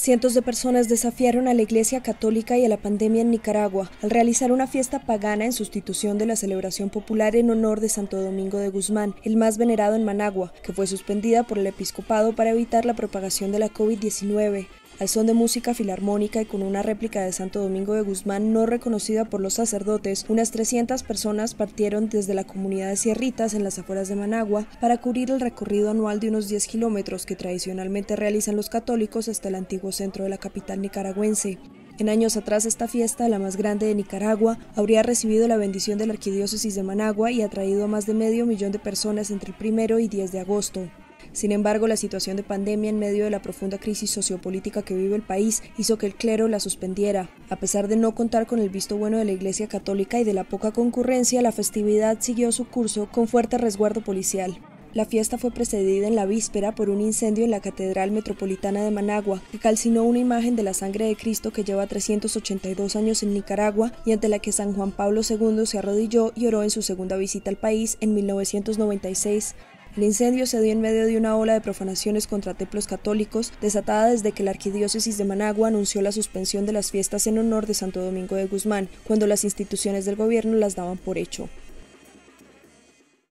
Cientos de personas desafiaron a la Iglesia Católica y a la pandemia en Nicaragua al realizar una fiesta pagana en sustitución de la celebración popular en honor de Santo Domingo de Guzmán, el más venerado en Managua, que fue suspendida por el episcopado para evitar la propagación de la COVID-19 al son de música filarmónica y con una réplica de Santo Domingo de Guzmán no reconocida por los sacerdotes, unas 300 personas partieron desde la comunidad de Sierritas en las afueras de Managua para cubrir el recorrido anual de unos 10 kilómetros que tradicionalmente realizan los católicos hasta el antiguo centro de la capital nicaragüense. En años atrás esta fiesta, la más grande de Nicaragua, habría recibido la bendición de la Arquidiócesis de Managua y atraído a más de medio millón de personas entre el primero y 10 de agosto. Sin embargo, la situación de pandemia en medio de la profunda crisis sociopolítica que vive el país hizo que el clero la suspendiera. A pesar de no contar con el visto bueno de la Iglesia Católica y de la poca concurrencia, la festividad siguió su curso con fuerte resguardo policial. La fiesta fue precedida en la víspera por un incendio en la Catedral Metropolitana de Managua, que calcinó una imagen de la sangre de Cristo que lleva 382 años en Nicaragua y ante la que San Juan Pablo II se arrodilló y oró en su segunda visita al país en 1996. El incendio se dio en medio de una ola de profanaciones contra templos católicos desatada desde que la arquidiócesis de Managua anunció la suspensión de las fiestas en honor de Santo Domingo de Guzmán, cuando las instituciones del gobierno las daban por hecho.